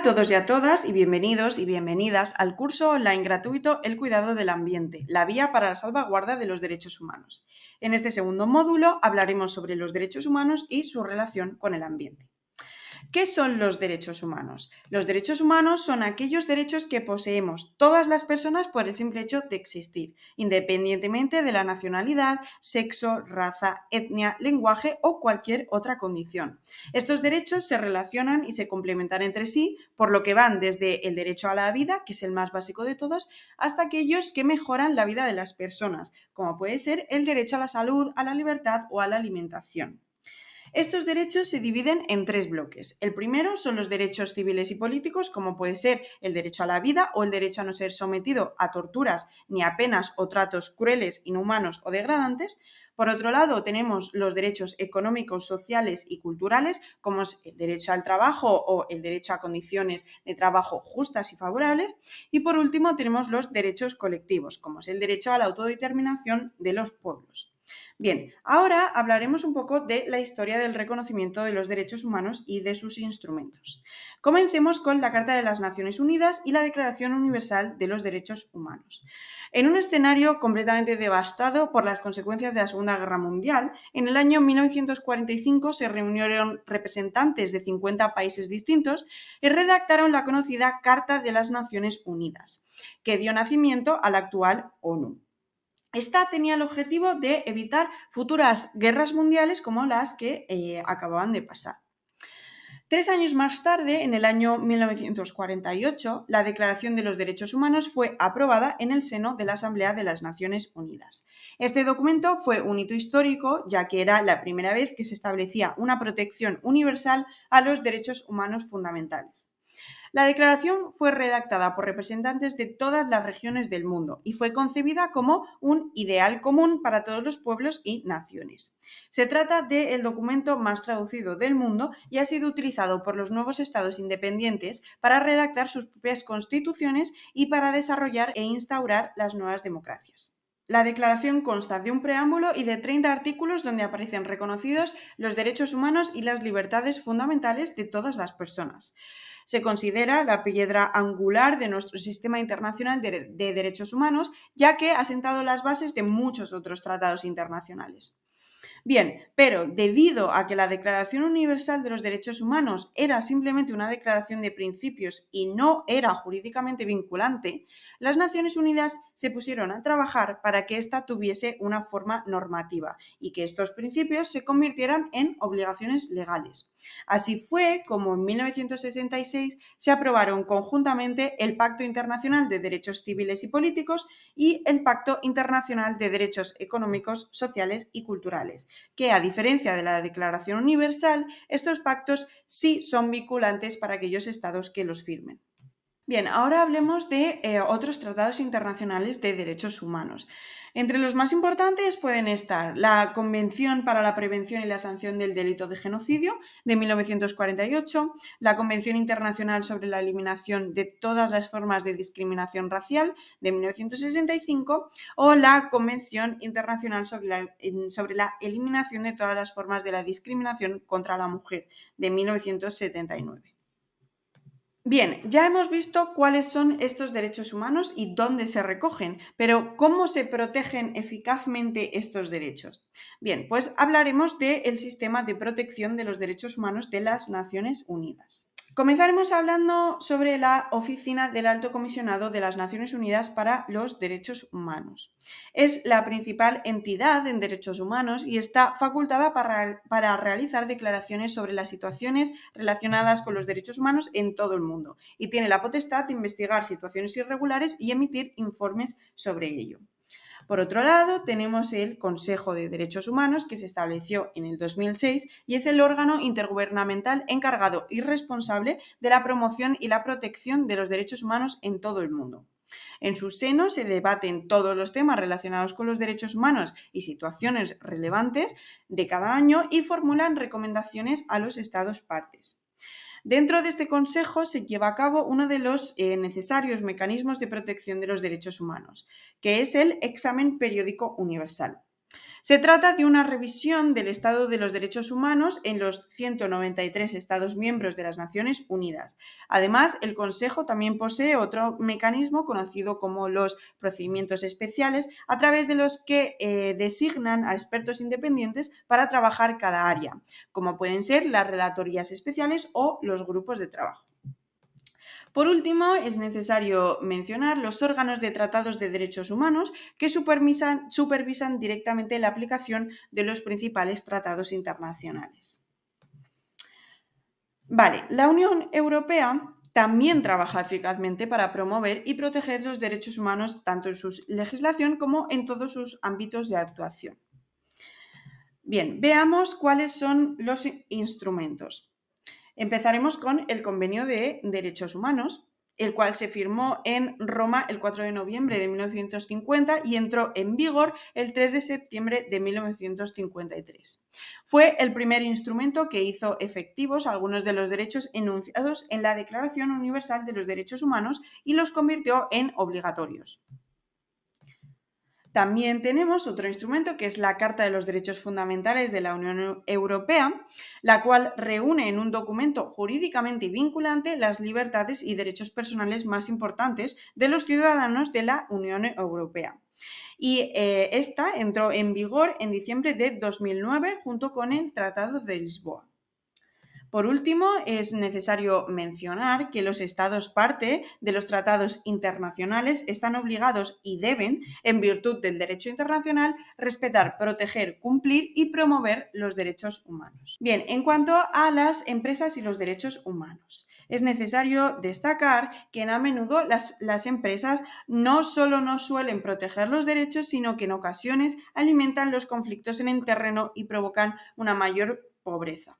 a todos y a todas y bienvenidos y bienvenidas al curso online gratuito El cuidado del ambiente, la vía para la salvaguarda de los derechos humanos. En este segundo módulo hablaremos sobre los derechos humanos y su relación con el ambiente. ¿Qué son los derechos humanos? Los derechos humanos son aquellos derechos que poseemos todas las personas por el simple hecho de existir, independientemente de la nacionalidad, sexo, raza, etnia, lenguaje o cualquier otra condición. Estos derechos se relacionan y se complementan entre sí, por lo que van desde el derecho a la vida, que es el más básico de todos, hasta aquellos que mejoran la vida de las personas, como puede ser el derecho a la salud, a la libertad o a la alimentación. Estos derechos se dividen en tres bloques. El primero son los derechos civiles y políticos, como puede ser el derecho a la vida o el derecho a no ser sometido a torturas ni a penas o tratos crueles, inhumanos o degradantes. Por otro lado, tenemos los derechos económicos, sociales y culturales, como es el derecho al trabajo o el derecho a condiciones de trabajo justas y favorables. Y por último, tenemos los derechos colectivos, como es el derecho a la autodeterminación de los pueblos. Bien, ahora hablaremos un poco de la historia del reconocimiento de los derechos humanos y de sus instrumentos. Comencemos con la Carta de las Naciones Unidas y la Declaración Universal de los Derechos Humanos. En un escenario completamente devastado por las consecuencias de la Segunda Guerra Mundial, en el año 1945 se reunieron representantes de 50 países distintos y redactaron la conocida Carta de las Naciones Unidas, que dio nacimiento a la actual ONU. Esta tenía el objetivo de evitar futuras guerras mundiales como las que eh, acababan de pasar. Tres años más tarde, en el año 1948, la Declaración de los Derechos Humanos fue aprobada en el seno de la Asamblea de las Naciones Unidas. Este documento fue un hito histórico, ya que era la primera vez que se establecía una protección universal a los derechos humanos fundamentales. La declaración fue redactada por representantes de todas las regiones del mundo y fue concebida como un ideal común para todos los pueblos y naciones. Se trata del documento más traducido del mundo y ha sido utilizado por los nuevos estados independientes para redactar sus propias constituciones y para desarrollar e instaurar las nuevas democracias. La declaración consta de un preámbulo y de 30 artículos donde aparecen reconocidos los derechos humanos y las libertades fundamentales de todas las personas. Se considera la piedra angular de nuestro sistema internacional de, derechos humanos, ya que ha sentado las bases de muchos otros tratados internacionales. Bien, pero debido a que la Declaración Universal de los Derechos Humanos era simplemente una declaración de principios y no era jurídicamente vinculante, las Naciones Unidas se pusieron a trabajar para que ésta tuviese una forma normativa y que estos principios se convirtieran en obligaciones legales. Así fue como en 1966 se aprobaron conjuntamente el Pacto Internacional de Derechos Civiles y Políticos y el Pacto Internacional de Derechos Económicos, Sociales y Culturales que, a diferencia de la Declaración Universal, estos pactos sí son vinculantes para aquellos estados que los firmen. Bien, ahora hablemos de eh, otros tratados internacionales de derechos humanos. Entre los más importantes pueden estar la Convención para la Prevención y la Sanción del Delito de Genocidio de 1948, la Convención Internacional sobre la Eliminación de todas las formas de discriminación racial de 1965 o la Convención Internacional sobre la, sobre la Eliminación de todas las formas de la discriminación contra la mujer de 1979. Bien, ya hemos visto cuáles son estos derechos humanos y dónde se recogen, pero ¿cómo se protegen eficazmente estos derechos? Bien, pues hablaremos del sistema de protección de los derechos humanos de las Naciones Unidas. Comenzaremos hablando sobre la Oficina del Alto Comisionado de las Naciones Unidas para los Derechos Humanos. Es la principal entidad en derechos humanos y está facultada para, para, realizar declaraciones sobre las situaciones relacionadas con los derechos humanos en todo el mundo y tiene la potestad de investigar situaciones irregulares y emitir informes sobre ello. Por otro lado, tenemos el Consejo de Derechos Humanos, que se estableció en el 2006 y es el órgano intergubernamental encargado y responsable de la promoción y la protección de los derechos humanos en todo el mundo. En su seno se debaten todos los temas relacionados con los derechos humanos y situaciones relevantes de cada año y formulan recomendaciones a los Estados partes. Dentro de este Consejo se lleva a cabo uno de los eh, necesarios mecanismos de protección de los derechos humanos, que es el examen periódico universal. Se trata de una revisión del estado de los derechos humanos en los 193 Estados miembros de las Naciones Unidas. Además, el Consejo también posee otro mecanismo conocido como los procedimientos especiales, a través de los que eh, designan a expertos independientes para trabajar cada área, como pueden ser las relatorías especiales o los grupos de trabajo. Por último, es necesario mencionar los órganos de tratados de derechos humanos que supervisan, directamente la aplicación de los principales tratados internacionales. Vale, la Unión Europea también trabaja eficazmente para promover y proteger los derechos humanos tanto en su legislación como en todos sus ámbitos de actuación. Bien, veamos cuáles son los instrumentos. Empezaremos con el Convenio de Derechos Humanos, el cual se firmó en Roma el 4 de noviembre de 1950 y entró en vigor el 3 de septiembre de 1953. Fue el primer instrumento que hizo efectivos algunos de los derechos enunciados en la Declaración Universal de los Derechos Humanos y los convirtió en obligatorios. También tenemos otro instrumento que es la Carta de los Derechos Fundamentales de la Unión Europea, la cual reúne en un documento jurídicamente vinculante las libertades y derechos personales más importantes de los ciudadanos de la Unión Europea. Y eh, esta entró en vigor en diciembre de 2009 junto con el Tratado de Lisboa. Por último, es necesario mencionar que los estados parte de los tratados internacionales están obligados y deben, en virtud del derecho internacional, respetar, proteger, cumplir y promover los derechos humanos. Bien, en cuanto a las empresas y los derechos humanos, es necesario destacar que a menudo las, las empresas no solo no suelen proteger los derechos, sino que en ocasiones alimentan los conflictos en el terreno y provocan una mayor pobreza.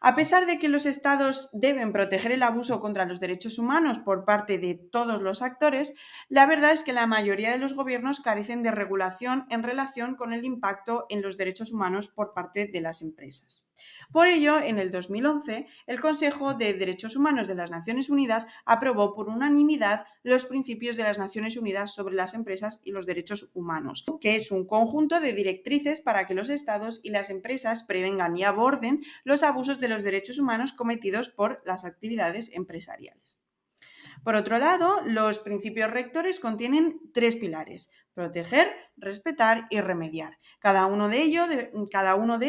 A pesar de que los estados deben proteger el abuso contra los derechos humanos por parte de todos los actores, la verdad es que la mayoría de los gobiernos carecen de regulación en relación con el impacto en los derechos humanos por parte de las empresas. Por ello, en el 2011, el Consejo de Derechos Humanos de las Naciones Unidas aprobó por unanimidad los principios de las Naciones Unidas sobre las empresas y los derechos humanos, que es un conjunto de directrices para que los estados y las empresas prevengan y aborden los abusos de los derechos humanos cometidos por las actividades empresariales. Por otro lado, los principios rectores contienen tres pilares, proteger, respetar y remediar. Cada uno, de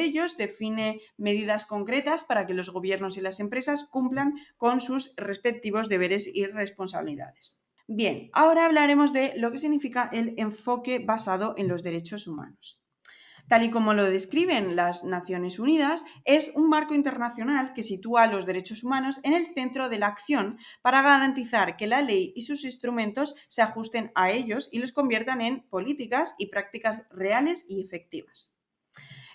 ellos define medidas concretas para que los gobiernos y las empresas cumplan con sus respectivos deberes y responsabilidades. Bien, ahora hablaremos de lo que significa el enfoque basado en los derechos humanos. Tal y como lo describen las Naciones Unidas, es un marco internacional que sitúa a los derechos humanos en el centro de la acción para garantizar que la ley y sus instrumentos se ajusten a ellos y los conviertan en políticas y prácticas reales y efectivas.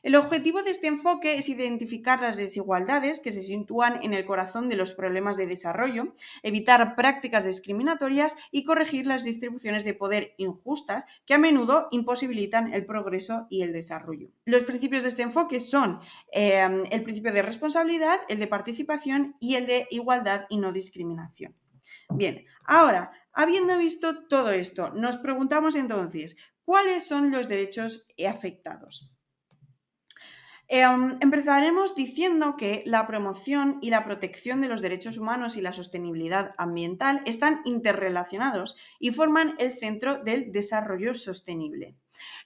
El objetivo de este enfoque es identificar las desigualdades que se sitúan en el corazón de los problemas de desarrollo, evitar prácticas discriminatorias y corregir las distribuciones de poder injustas que a menudo imposibilitan el progreso y el desarrollo. Los principios de este enfoque son em, el principio de responsabilidad, el de participación y el de igualdad y no discriminación. Bien, ahora, habiendo visto todo esto, nos preguntamos entonces, ¿cuáles son los derechos afectados? Em, empezaremos diciendo que la promoción y la protección de los derechos humanos y la sostenibilidad ambiental están interrelacionados y forman el centro del desarrollo sostenible.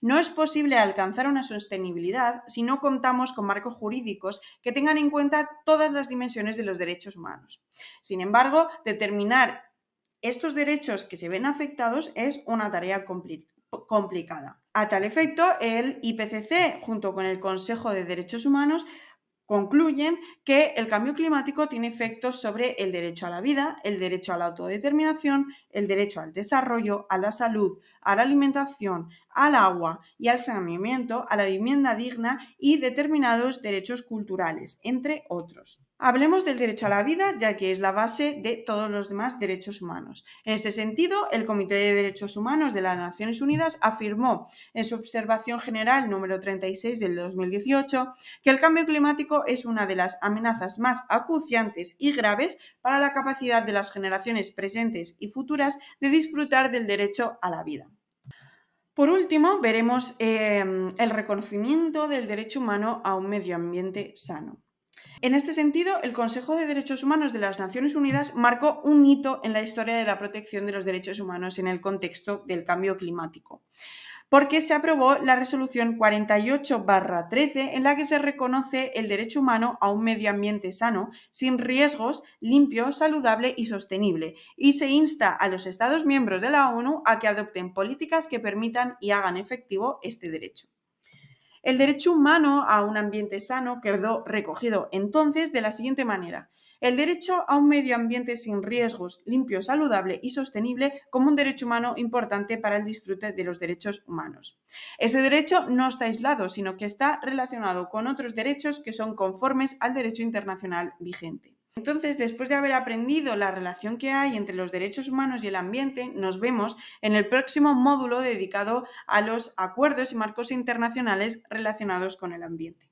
No es posible alcanzar una sostenibilidad si no contamos con marcos jurídicos que tengan en cuenta todas las dimensiones de los derechos humanos. Sin embargo, determinar estos derechos que se ven afectados es una tarea complicada. A tal efecto, el IPCC, junto con el Consejo de Derechos Humanos, concluyen que el cambio climático tiene efectos sobre el derecho a la vida, el derecho a la autodeterminación, el derecho al desarrollo, a la salud, a la alimentación, al agua y al saneamiento, a la vivienda digna y determinados derechos culturales, entre otros. Hablemos del derecho a la vida, ya que es la base de todos los demás derechos humanos. En este sentido, el Comité de Derechos Humanos de las Naciones Unidas afirmó en su observación general número 36 del 2018 que el cambio climático es una de las amenazas más acuciantes y graves para la capacidad de las generaciones presentes y futuras de disfrutar del derecho a la vida. Por último, veremos em, el reconocimiento del derecho humano a un medio ambiente sano. En este sentido, el Consejo de Derechos Humanos de las Naciones Unidas marcó un hito en la historia de la protección de los derechos humanos en el contexto del cambio climático porque se aprobó la resolución 48-13 en la que se reconoce el derecho humano a un medio ambiente sano, sin riesgos, limpio, saludable y sostenible, y se insta a los Estados miembros de la ONU a que adopten políticas que permitan y hagan efectivo este derecho. El derecho humano a un ambiente sano quedó recogido entonces de la siguiente manera. El derecho a un medio ambiente sin riesgos, limpio, saludable y sostenible como un derecho humano importante para el disfrute de los derechos humanos. Este derecho no está aislado, sino que está relacionado con otros derechos que son conformes al derecho internacional vigente. Entonces, después de haber aprendido la relación que hay entre los derechos humanos y el ambiente, nos vemos en el próximo módulo dedicado a los acuerdos y marcos internacionales relacionados con el ambiente.